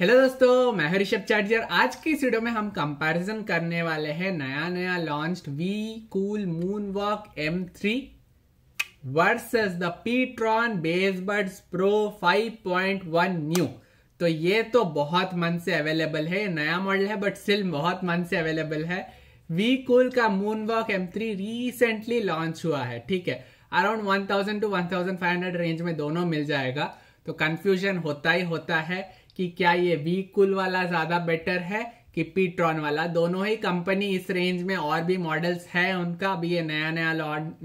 hello दोस्तों मैं हरिशभ charger आज की इस वीडियो में हम कंपैरिजन करने वाले हैं नया नया launched Wecool Moonwalk M three versus the पीट्रॉन Bassbuds pro 5.1 new तो ये तो बहुत मन से अवेलेबल है नया मॉडल है बट स्टिल बहुत मन से अवेलेबल है वी कूल का Moonwalk M three recently launch हुआ है ठीक है around one two one range में दोनों मिल जाएगा तो कंफ्यूजन होता ही होता है कि क्या ये वी कुल वाला ज्यादा बेटर है कि पीट्रॉन वाला दोनों ही कंपनी इस रेंज में और भी मॉडल्स है उनका अभी ये नया नया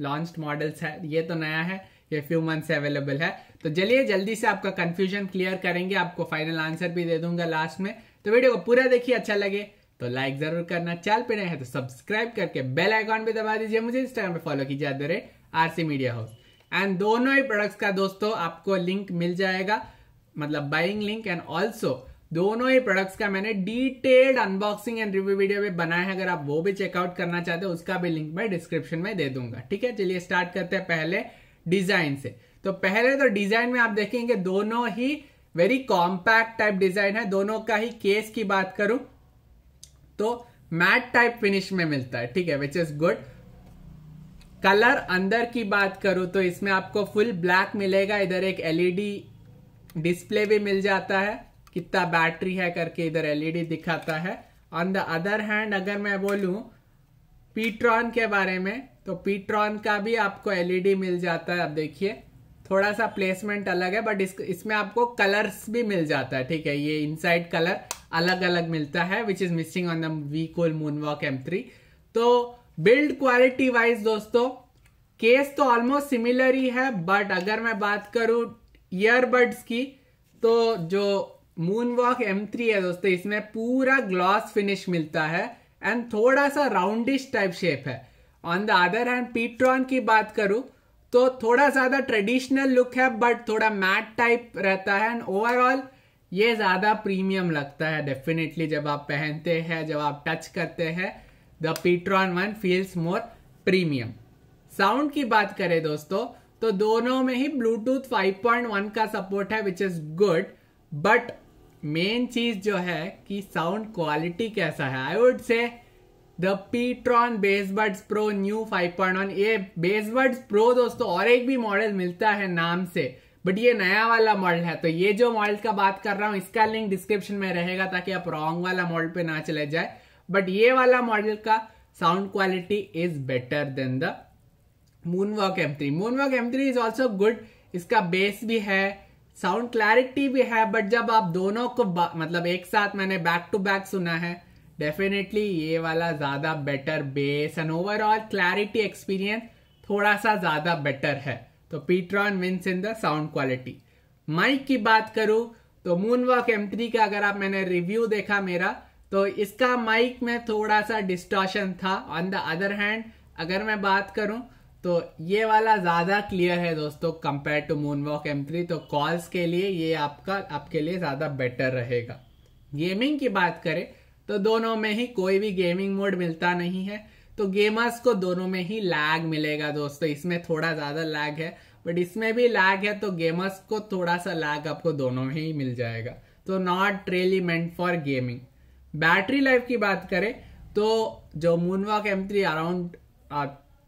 लॉन्च मॉडल्स है ये तो नया है ये फ्यू मंथ्स अवेलेबल है तो चलिए जल्दी से आपका कंफ्यूजन क्लियर करेंगे आपको फाइनल आंसर भी दे दूंगा लास्ट में तो वीडियो को पूरा देखिए अच्छा लगे तो लाइक जरूर करना चैनल पे नए हैं तो सब्सक्राइब करके बेल आइकॉन भी दबा दीजिए मुझे इंस्टाग्राम पे फॉलो कीजिए आरसी मीडिया हाउस एंड दोनों ही प्रोडक्ट्स का दोस्तों आपको लिंक मिल जाएगा मतलब बाइंग लिंक एंड ऑल्सो दोनों ही प्रोडक्ट्स का मैंने detailed unboxing and review video भी बनाया है अगर आप वो भी चेकआउट करना चाहते हो उसका भी लिंक मैं डिस्क्रिप्शन में दे दूंगा ठीक है चलिए स्टार्ट करते हैं पहले डिजाइन से तो पहले तो डिजाइन में आप देखेंगे दोनों ही वेरी कॉम्पैक्ट टाइप डिजाइन है दोनों का ही केस की बात करूं तो मैट टाइप फिनिश में मिलता है ठीक है विच इज गुड कलर अंदर की बात करूं तो इसमें आपको फुल ब्लैक मिलेगा इधर एक एलईडी डिस्प्ले भी मिल जाता है कितना बैटरी है करके इधर एलईडी e दिखाता है ऑन द अदर हैंड अगर मैं बोलू पीट्रॉन के बारे में तो पीट्रॉन का भी आपको एलईडी e मिल जाता है आप देखिए थोड़ा सा प्लेसमेंट अलग है बट इस, इसमें आपको कलर्स भी मिल जाता है ठीक है ये इनसाइड कलर अलग अलग मिलता है which is missing on the Wecool Moonwalk M three तो बिल्ड क्वालिटी वाइज दोस्तों केस तो ऑलमोस्ट सिमिलर ही है बट अगर मैं बात करूं ईयरबड्स की तो जो मून वॉक एम थ्री है दोस्तों इसमें पूरा ग्लॉस फिनिश मिलता है एंड थोड़ा सा राउंडिश टाइप शेप है on the other hand pTron की बात करूँ तो थोड़ा ज़्यादा ट्रेडिशनल लुक है बट थोड़ा मैट टाइप रहता है एंड ओवरऑल ये ज़्यादा प्रीमियम लगता है डेफिनेटली जब आप पहनते हैं जब आप टच करते हैं the pTron one feels more premium sound की बात करें दोस्तों तो दोनों में ही ब्लूटूथ 5.1 का सपोर्ट है which is good but main चीज जो है कि साउंड क्वालिटी कैसा है I would say the पीट्रॉन Bassbuds Pro new 5.1 ये बेसबर्ड्स प्रो दोस्तों और एक भी मॉडल मिलता है नाम से बट ये नया वाला मॉडल है तो ये जो मॉडल का बात कर रहा हूँ इसका लिंक डिस्क्रिप्शन में रहेगा ताकि आप रॉन्ग वाला मॉडल पे ना चले जाए बट ये वाला मॉडल का sound quality is better than the Moonwalk M three Moonwalk M three is also good इसका बेस भी है साउंड क्लैरिटी भी है बट जब आप दोनों को मतलब एक साथ मैंने बैक टू बैक सुना है डेफिनेटली ये वाला ज्यादा better bass and overall clarity experience थोड़ा सा ज्यादा बेटर है तो pTron wins in the sound quality mic की बात करूं तो मूनवॉक एम थ्री का अगर आप मैंने रिव्यू देखा मेरा तो इसका माइक में थोड़ा सा डिस्टॉशन था ऑन द अदर हैंड अगर मैं बात करूं तो ये वाला ज़्यादा क्लियर है दोस्तों compare to Moonwalk M three तो कॉल्स के लिए ये आपका आपके लिए ज़्यादा बेटर रहेगा गेमिंग की बात करें तो दोनों में ही कोई भी गेमिंग मोड मिलता नहीं है तो गेमर्स को दोनों में ही लैग मिलेगा दोस्तों इसमें थोड़ा ज़्यादा लैग है बट इसमें भी लैग है तो गेमर्स को थोड़ा सा लैग आपको दोनों में ही मिल जाएगा तो not really meant for gaming battery life की बात करें तो जो Moonwalk M three around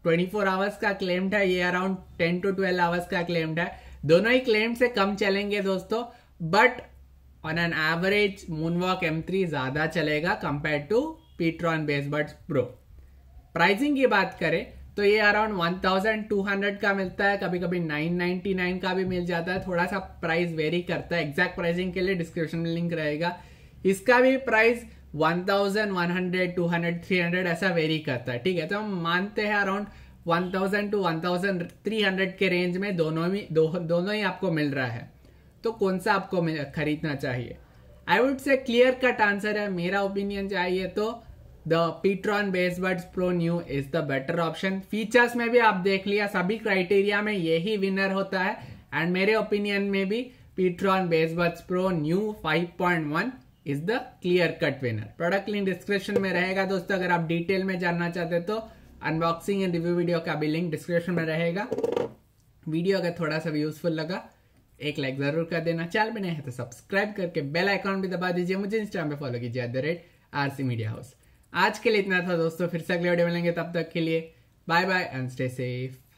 twenty four hours का क्लेम्ड है ये around ten to twelve hours का क्लेम्ड है दोनों ही क्लेम से कम चलेंगे दोस्तों but on an average Moonwalk M three ज्यादा चलेगा compare to pTron Bassbuds Pro pricing की बात करें तो ये अराउंड 1200 का मिलता है कभी कभी 999 का भी मिल जाता है थोड़ा सा प्राइस वेरी करता है एग्जैक्ट प्राइसिंग के लिए डिस्क्रिप्शन में लिंक रहेगा इसका भी price one thousand one hundred two hundred three hundred ऐसा वेरी करता है ठीक है तो हम मानते हैं around one thousand two one thousand three hundred के रेंज में दोनों ही दो, दोनों ही आपको मिल रहा है तो कौन सा आपको खरीदना चाहिए I would say clear cut answer है मेरा ओपिनियन चाहिए तो the pTron Bassbuds Pro new is the better option features में भी आप देख लिया सभी क्राइटेरिया में यही विनर होता है एंड मेरे ओपिनियन में भी pTron Bassbuds Pro new 5.1 is the clear cut winner product link description में रहेगा दोस्तों अगर आप डिटेल में जानना चाहते तो अनबॉक्सिंग एंड रिव्यू वीडियो का भी लिंक डिस्क्रिप्शन में रहेगा वीडियो अगर थोड़ा सा भी यूजफुल लगा एक लाइक जरूर कर देना चैनल में नहीं है तो सब्सक्राइब करके बेल आइकॉन भी दबा दीजिए मुझे इंस्टाग्राम पे फॉलो कीजिए at the rate R C media house आज के लिए इतना था दोस्तों फिर से अगले वीडियो मिलेंगे तब तक के लिए bye bye and stay safe